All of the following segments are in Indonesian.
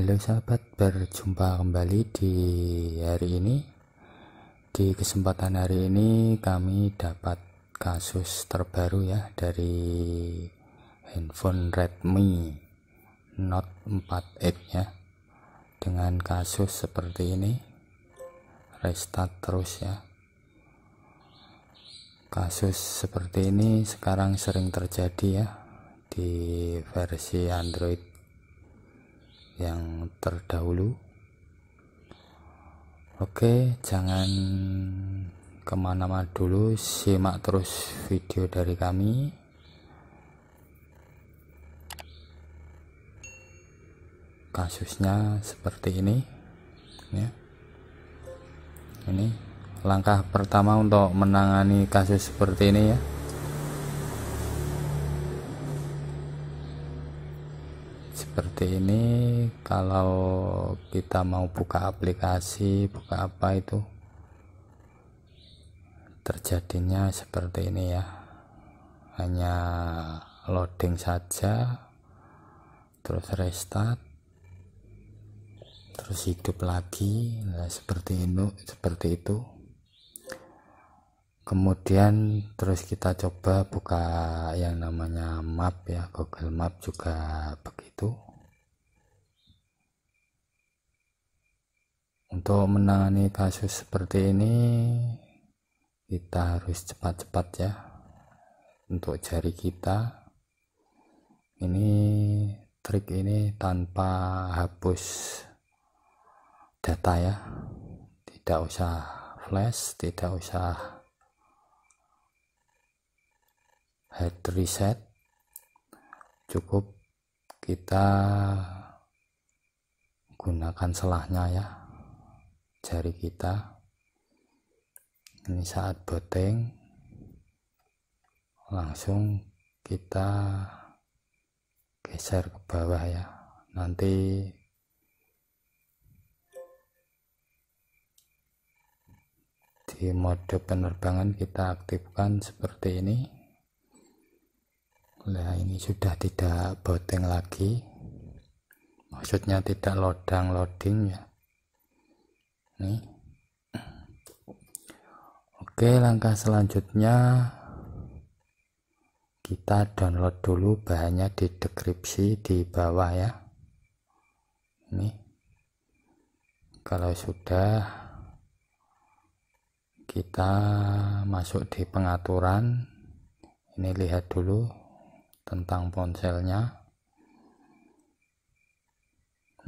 Halo sahabat, berjumpa kembali di hari ini. Di kesempatan hari ini kami dapat kasus terbaru ya dari handphone Redmi Note 4X ya. Dengan kasus seperti ini restart terus ya. Kasus seperti ini sekarang sering terjadi ya di versi Android yang terdahulu. Oke, jangan kemana-mana dulu, simak terus video dari kami. Kasusnya seperti ini, ya. Ini langkah pertama untuk menangani kasus seperti ini ya. seperti ini kalau kita mau buka aplikasi buka apa itu terjadinya seperti ini ya hanya loading saja terus restart terus hidup lagi nah, seperti ini seperti itu kemudian terus kita coba buka yang namanya map ya Google Map juga begitu untuk menangani kasus seperti ini kita harus cepat-cepat ya untuk jari kita ini trik ini tanpa hapus data ya tidak usah flash tidak usah head reset cukup kita gunakan selahnya ya jari kita ini saat boteng langsung kita geser ke bawah ya nanti di mode penerbangan kita aktifkan seperti ini nah ini sudah tidak boteng lagi maksudnya tidak lodang loading ya nih ya. oke langkah selanjutnya kita download dulu bahannya di deskripsi di bawah ya ini kalau sudah kita masuk di pengaturan ini lihat dulu tentang ponselnya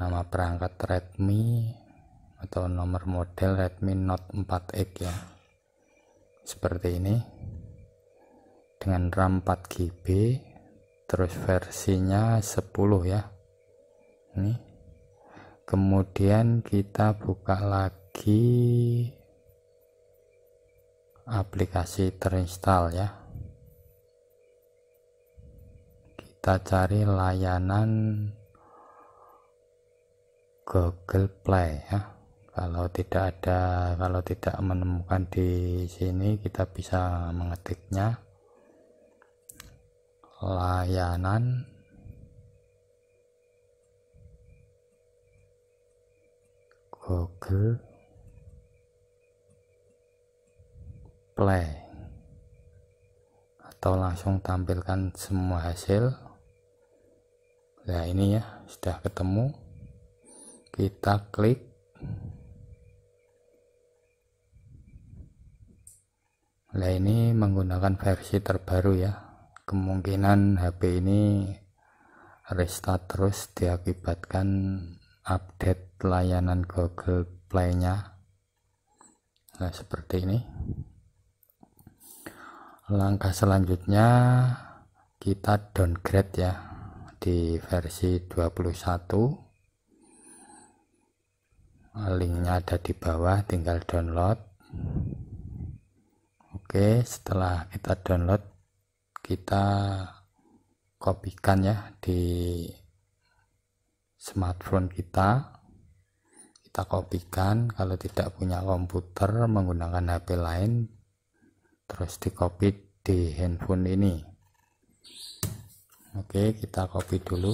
nama perangkat Redmi atau nomor model Redmi Note 4X ya seperti ini dengan RAM 4GB terus versinya 10 ya ini kemudian kita buka lagi aplikasi terinstall ya kita cari layanan Google Play ya kalau tidak ada kalau tidak menemukan di sini kita bisa mengetiknya layanan Google Play atau langsung tampilkan semua hasil ya ini ya sudah ketemu kita klik Nah ini menggunakan versi terbaru ya. Kemungkinan HP ini restart terus diakibatkan update layanan Google Play-nya. Nah, seperti ini. Langkah selanjutnya kita downgrade ya di versi 21. Linknya ada di bawah, tinggal download. Oke, setelah kita download, kita kopikan ya di smartphone kita. Kita kopikan kalau tidak punya komputer menggunakan HP lain terus di copy di handphone ini. Oke, kita copy dulu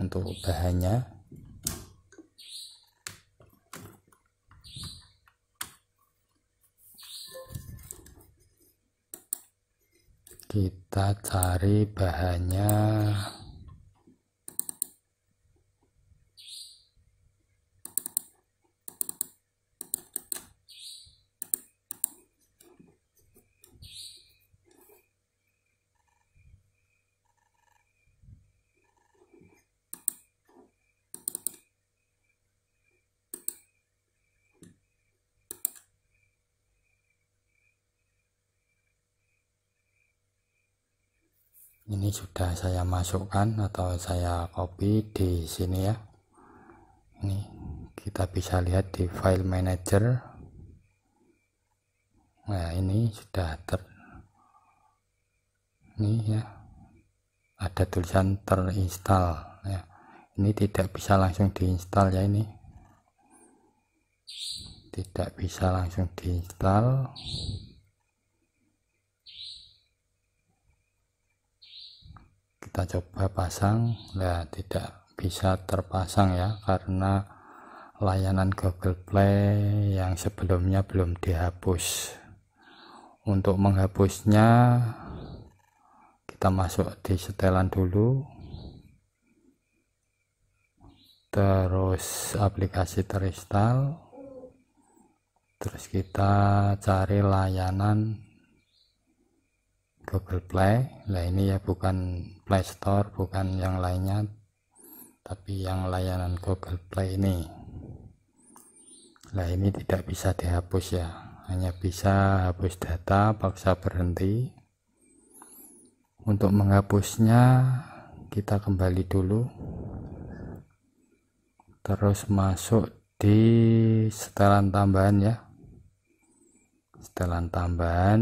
untuk bahannya. kita cari bahannya ini sudah saya masukkan atau saya copy di sini ya ini kita bisa lihat di file manager nah ini sudah ter ini ya ada tulisan terinstall ya ini tidak bisa langsung diinstal ya ini tidak bisa langsung diinstal kita coba pasang nah tidak bisa terpasang ya karena layanan Google Play yang sebelumnya belum dihapus untuk menghapusnya kita masuk di setelan dulu terus aplikasi terinstall terus kita cari layanan Google Play Nah, ini ya bukan Play Store bukan yang lainnya tapi yang layanan Google Play ini Nah, ini tidak bisa dihapus ya hanya bisa hapus data paksa berhenti untuk menghapusnya kita kembali dulu terus masuk di setelan tambahan ya setelan tambahan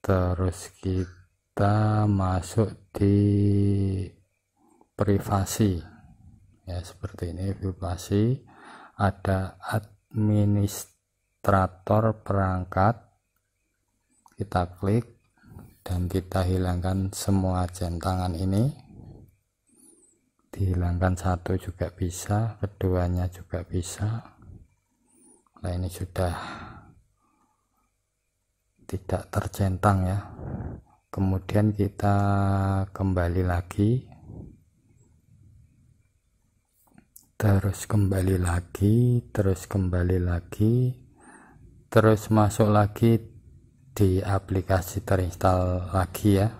terus kita masuk di privasi ya seperti ini privasi ada administrator perangkat kita klik dan kita hilangkan semua centangan ini dihilangkan satu juga bisa keduanya juga bisa nah ini sudah tidak tercentang ya kemudian kita kembali lagi terus kembali lagi terus kembali lagi terus masuk lagi di aplikasi terinstall lagi ya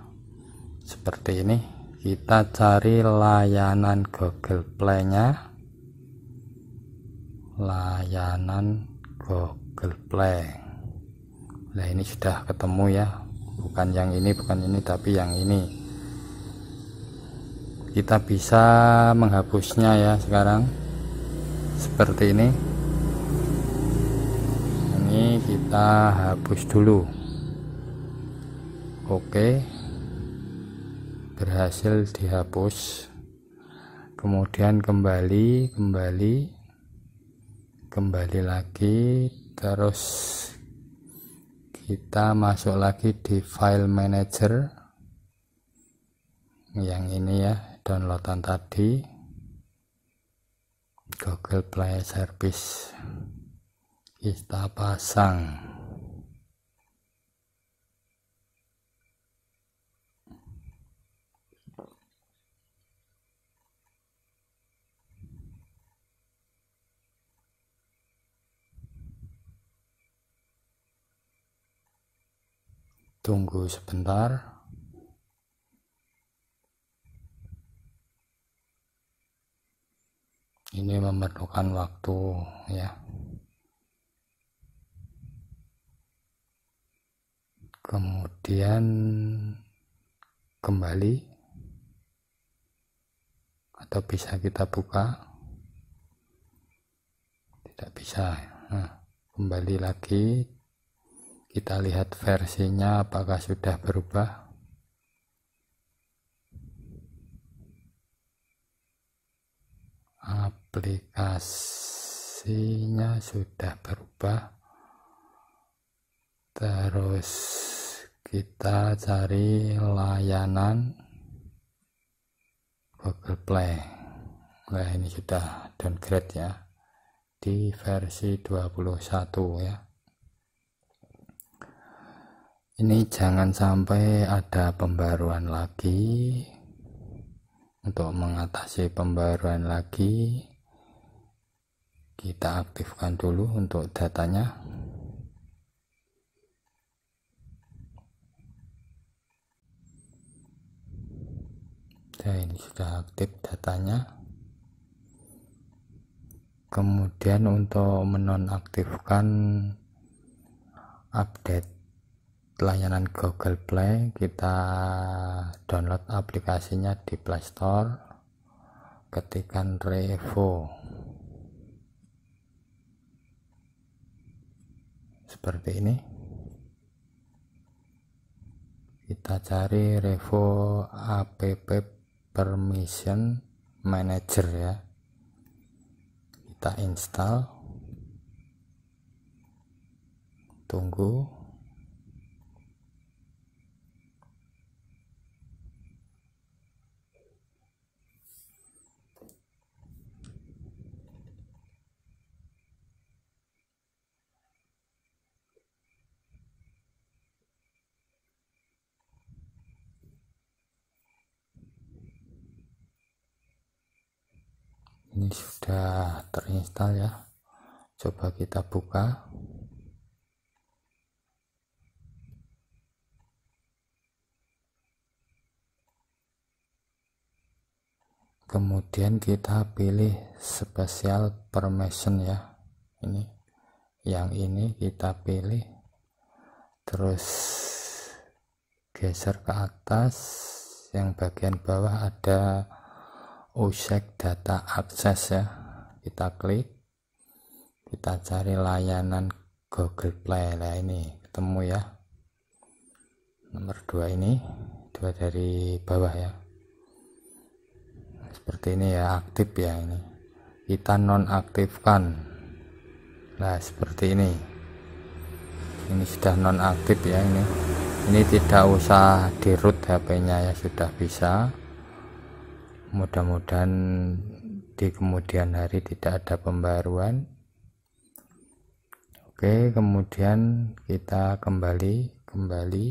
seperti ini kita cari layanan Google Play nya layanan Google Play nah ini sudah ketemu ya bukan yang ini bukan ini tapi yang ini kita bisa menghapusnya ya sekarang seperti ini ini kita hapus dulu oke berhasil dihapus kemudian kembali kembali kembali lagi terus kita masuk lagi di file manager yang ini ya downloadan tadi Google Play Service kita pasang Tunggu sebentar. Ini memerlukan waktu ya. Kemudian kembali atau bisa kita buka. Tidak bisa. Ya. Nah, kembali lagi kita lihat versinya apakah sudah berubah aplikasinya sudah berubah terus kita cari layanan Google Play nah ini sudah downgrade ya di versi 21 ya ini jangan sampai ada pembaruan lagi untuk mengatasi pembaruan lagi kita aktifkan dulu untuk datanya dan ini sudah aktif datanya kemudian untuk menonaktifkan update layanan Google Play kita download aplikasinya di Play Store ketikan Revo seperti ini kita cari Revo app permission manager ya kita install tunggu ini sudah terinstall ya coba kita buka kemudian kita pilih special permission ya ini yang ini kita pilih terus geser ke atas yang bagian bawah ada usek data akses ya kita klik kita cari layanan Google Play lah ini ketemu ya nomor dua ini dua dari bawah ya seperti ini ya aktif ya ini kita nonaktifkan nah seperti ini ini sudah nonaktif ya ini ini tidak usah di root HP-nya ya sudah bisa mudah-mudahan di kemudian hari tidak ada pembaruan oke kemudian kita kembali kembali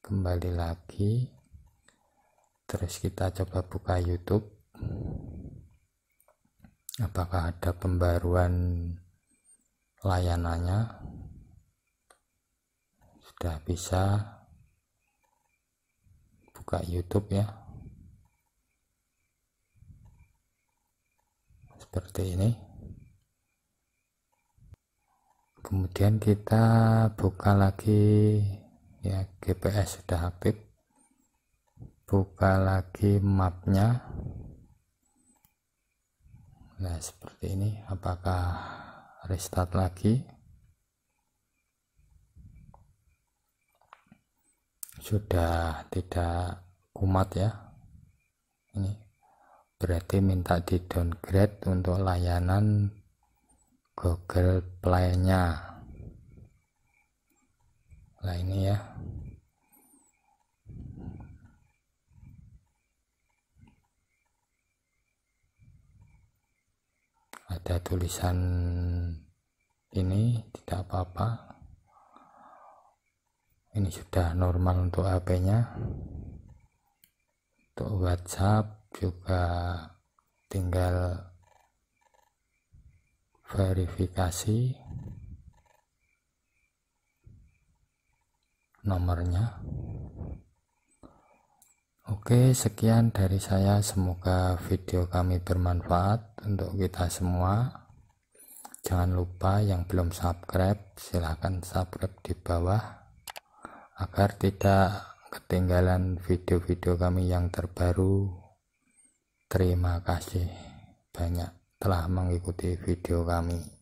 kembali lagi terus kita coba buka YouTube apakah ada pembaruan layanannya sudah bisa buka YouTube ya seperti ini kemudian kita buka lagi ya GPS sudah habis buka lagi mapnya nah seperti ini apakah restart lagi sudah tidak kumat ya ini berarti minta di downgrade untuk layanan Google Play-nya nah ini ya ada tulisan ini tidak apa-apa ini sudah normal untuk HP-nya untuk WhatsApp juga tinggal verifikasi nomornya Oke, sekian dari saya. Semoga video kami bermanfaat untuk kita semua. Jangan lupa yang belum subscribe, silahkan subscribe di bawah agar tidak ketinggalan video-video kami yang terbaru. Terima kasih banyak telah mengikuti video kami.